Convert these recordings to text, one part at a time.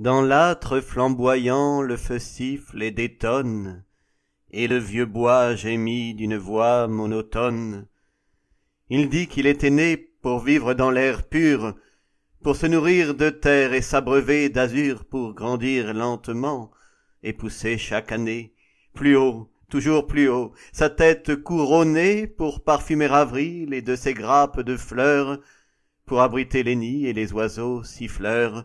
dans l'âtre flamboyant le feu siffle et détonne et le vieux bois gémit d'une voix monotone il dit qu'il était né pour vivre dans l'air pur pour se nourrir de terre et s'abreuver d'azur pour grandir lentement et pousser chaque année plus haut toujours plus haut sa tête couronnée pour parfumer avril et de ses grappes de fleurs pour abriter les nids et les oiseaux siffleurs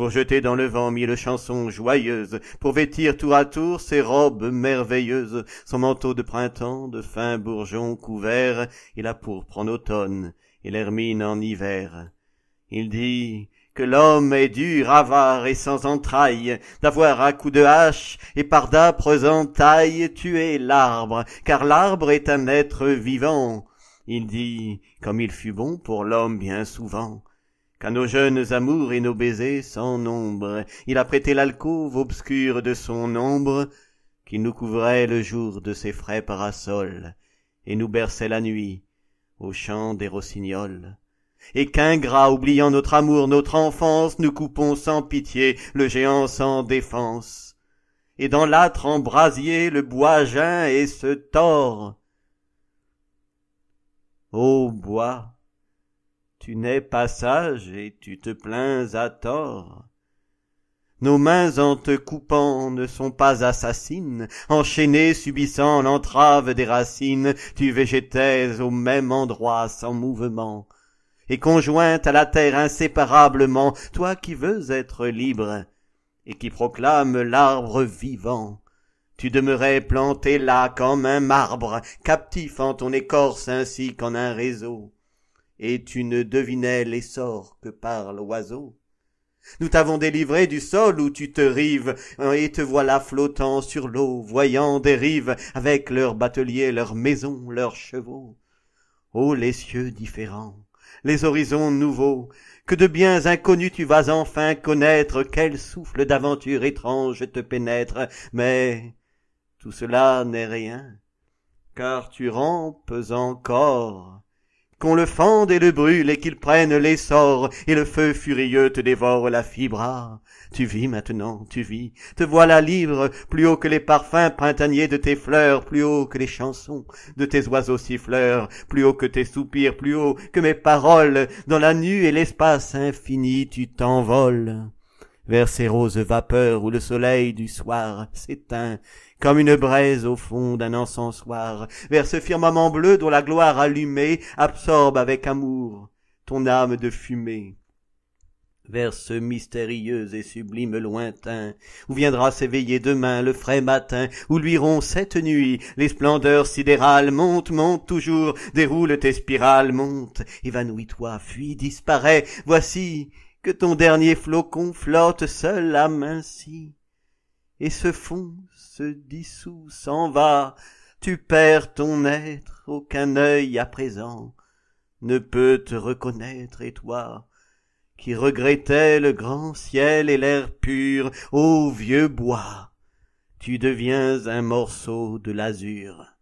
pour jeter dans le vent mille chansons joyeuses, pour vêtir tour à tour ses robes merveilleuses, son manteau de printemps, de fins bourgeons couverts, et la pourpre en automne, et l'hermine en hiver. Il dit que l'homme est dur, avare et sans entrailles, d'avoir à coups de hache et par d'âpres entailles Tuer l'arbre, car l'arbre est un être vivant. Il dit, comme il fut bon pour l'homme bien souvent, qu'à nos jeunes amours et nos baisers sans nombre il a prêté l'alcôve obscure de son ombre Qui nous couvrait le jour de ses frais parasols et nous berçait la nuit au chant des rossignols et qu'ingrat, oubliant notre amour notre enfance nous coupons sans pitié le géant sans défense et dans l'âtre embrasier le bois jeun et se tord ô bois tu n'es pas sage et tu te plains à tort. Nos mains en te coupant ne sont pas assassines, enchaînées subissant l'entrave des racines, tu végétais au même endroit sans mouvement, et conjointe à la terre inséparablement, toi qui veux être libre, et qui proclame l'arbre vivant. Tu demeurais planté là comme un marbre, captif en ton écorce ainsi qu'en un réseau et tu ne devinais l'essor que par l'oiseau. Nous t'avons délivré du sol où tu te rives, et te voilà flottant sur l'eau, voyant des rives, avec leurs bateliers, leurs maisons, leurs chevaux. oh, les cieux différents, les horizons nouveaux, que de biens inconnus tu vas enfin connaître, quel souffle d'aventure étrange te pénètre, mais tout cela n'est rien, car tu rampes encore qu'on le fende et le brûle et qu'il prenne l'essor, et le feu furieux te dévore la fibre. Ah, tu vis maintenant, tu vis, te voilà libre, plus haut que les parfums printaniers de tes fleurs, plus haut que les chansons de tes oiseaux siffleurs, plus haut que tes soupirs, plus haut que mes paroles, dans la nuit et l'espace infini tu t'envoles vers ces roses vapeurs où le soleil du soir s'éteint, comme une braise au fond d'un encensoir, vers ce firmament bleu dont la gloire allumée absorbe avec amour ton âme de fumée vers ce mystérieux et sublime lointain, où viendra s'éveiller demain le frais matin, où luiront cette nuit les splendeurs sidérales, monte, monte toujours, déroule tes spirales, monte, évanouis-toi, fuis, disparais, voici que ton dernier flocon flotte seul aminci, et se fond, se dissout, s'en va, tu perds ton être, aucun œil à présent ne peut te reconnaître, et toi, qui regrettais le grand ciel et l'air pur, ô vieux bois, tu deviens un morceau de l'azur.